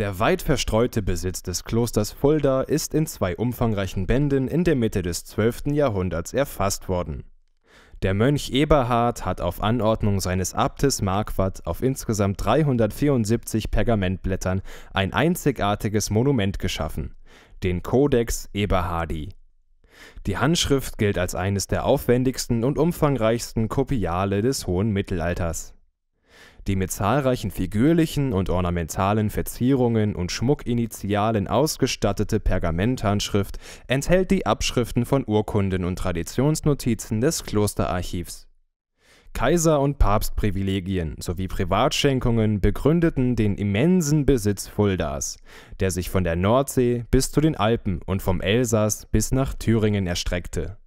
Der weit verstreute Besitz des Klosters Fulda ist in zwei umfangreichen Bänden in der Mitte des 12. Jahrhunderts erfasst worden. Der Mönch Eberhard hat auf Anordnung seines Abtes Marquardt auf insgesamt 374 Pergamentblättern ein einzigartiges Monument geschaffen, den Codex Eberhardi. Die Handschrift gilt als eines der aufwendigsten und umfangreichsten Kopiale des hohen Mittelalters die mit zahlreichen figürlichen und ornamentalen Verzierungen und Schmuckinitialen ausgestattete Pergamenthandschrift enthält die Abschriften von Urkunden und Traditionsnotizen des Klosterarchivs. Kaiser- und Papstprivilegien sowie Privatschenkungen begründeten den immensen Besitz Fuldas, der sich von der Nordsee bis zu den Alpen und vom Elsass bis nach Thüringen erstreckte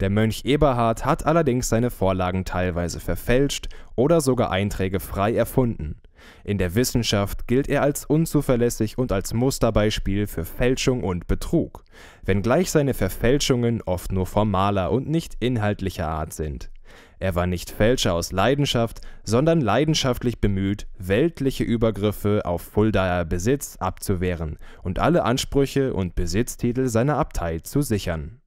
der Mönch Eberhard hat allerdings seine Vorlagen teilweise verfälscht oder sogar Einträge frei erfunden. In der Wissenschaft gilt er als unzuverlässig und als Musterbeispiel für Fälschung und Betrug, wenngleich seine Verfälschungen oft nur formaler und nicht inhaltlicher Art sind. Er war nicht Fälscher aus Leidenschaft, sondern leidenschaftlich bemüht, weltliche Übergriffe auf Fuldaer Besitz abzuwehren und alle Ansprüche und Besitztitel seiner Abtei zu sichern